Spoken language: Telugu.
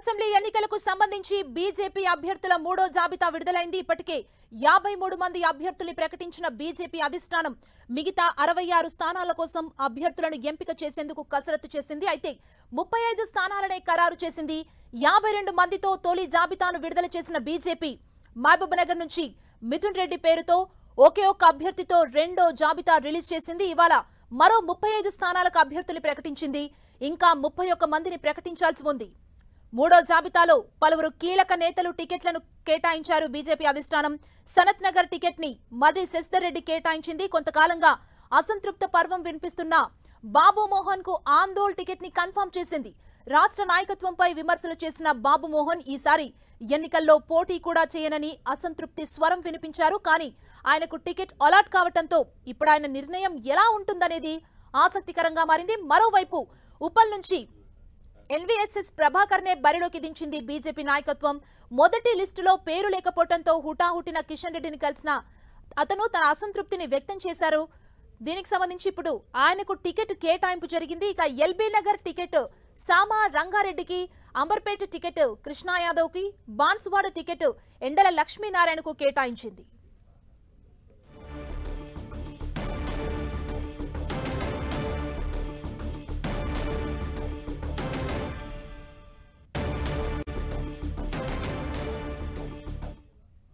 అసెంబ్లీ ఎన్నికలకు సంబంధించి బీజేపీ అభ్యర్థుల మూడో జాబితా విడుదలైంది ఇప్పటికే యాభై మూడు మంది అభ్యర్థులు ప్రకటించిన బీజేపీ అధిష్టానం మిగతా అరవై ఆరు స్థానాల కోసం అభ్యర్థులను ఎంపిక చేసేందుకు కసరత్తు చేసింది అయితే ముప్పై ఐదు స్థానాలనే ఖరారు చేసింది యాభై రెండు మందితో తొలి జాబితాను విడుదల చేసిన బీజేపీ మహబూబ్ నగర్ నుంచి మిథున్ రెడ్డి పేరుతో ఒకే ఒక్క అభ్యర్థితో రెండో జాబితా రిలీజ్ చేసింది ఇవాళ మరో ముప్పై ఐదు స్థానాలకు అభ్యర్థులు ప్రకటించింది ఇంకా ముప్పై ఒక్క మందిని ప్రకటించాల్సి ఉంది మూడో జాబితాలో పలువురు కీలక నేతలు టికెట్లను కేటాయించారు బీజేపీ అధిష్టానం సనత్ నగర్ టికెట్ ని మర్రి శశిధర్ రెడ్డి కేటాయించింది కొంతకాలంగా అసంతృప్త పర్వం వినిపిస్తున్న బాబు మోహన్ కు ఆందోళ్ టికెట్ ని కన్ఫర్మ్ చేసింది రాష్ట్ర నాయకత్వంపై విమర్శలు చేసిన బాబు మోహన్ ఈసారి ఎన్నికల్లో పోటీ కూడా చేయనని అసంతృప్తి స్వరం వినిపించారు కానీ ఆయనకు టికెట్ అలాట్ కావటంతో ఇప్పుడు ఆయన నిర్ణయం ఎలా ఉంటుందనేది ఆసక్తికరంగా మారింది మరోవైపు ఉపల్ నుంచి ఎన్వీఎస్ఎస్ ప్రభాకర్నే బరిలోకి దించింది బీజేపీ నాయకత్వం మొదటి లిస్టులో పేరు లేకపోవడంతో హుటాహుటిన కిషన్ రెడ్డిని కలిసిన అతను తన అసంతృప్తిని వ్యక్తం చేశారు దీనికి సంబంధించి ఇప్పుడు ఆయనకు టికెట్ కేటాయింపు జరిగింది ఇక ఎల్బీ నగర్ టికెట్ సామా రంగారెడ్డికి అంబర్పేట టికెట్ కృష్ణా యాదవ్కి బాన్సువాడ టికెట్ ఎండల లక్ష్మీనారాయణకు కేటాయించింది